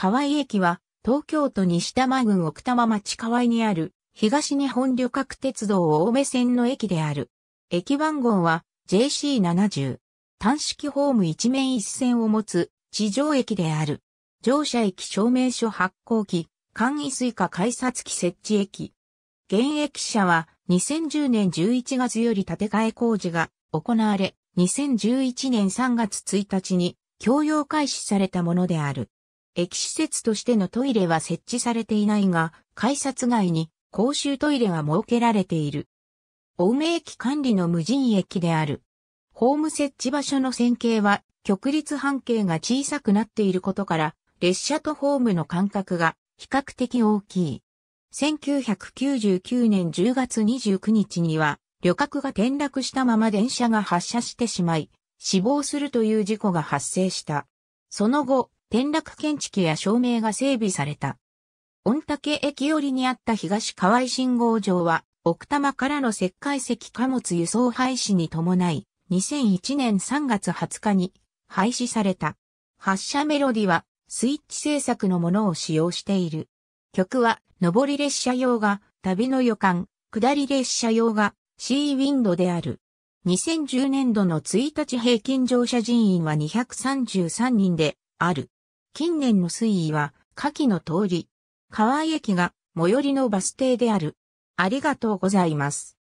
河合駅は、東京都西多摩郡奥多摩町河合にある、東日本旅客鉄道青梅線の駅である。駅番号は JC70。単式ホーム一面一線を持つ地上駅である。乗車駅証明書発行機、簡易水下改札機設置駅。現役車は2010年11月より建て替え工事が行われ、2011年3月1日に供用開始されたものである。駅施設としてのトイレは設置されていないが、改札外に公衆トイレが設けられている。青梅駅管理の無人駅である。ホーム設置場所の線形は、極立半径が小さくなっていることから、列車とホームの間隔が比較的大きい。1999年10月29日には、旅客が転落したまま電車が発車してしまい、死亡するという事故が発生した。その後、転落検知器や照明が整備された。御嶽駅寄りにあった東河合信号場は、奥多摩からの石灰石貨物輸送廃止に伴い、2001年3月20日に廃止された。発車メロディは、スイッチ制作のものを使用している。曲は、上り列車用が、旅の予感、下り列車用が、シーウィンドである。2010年度の1日平均乗車人員は233人である。近年の推移は下記の通り、河合駅が最寄りのバス停である。ありがとうございます。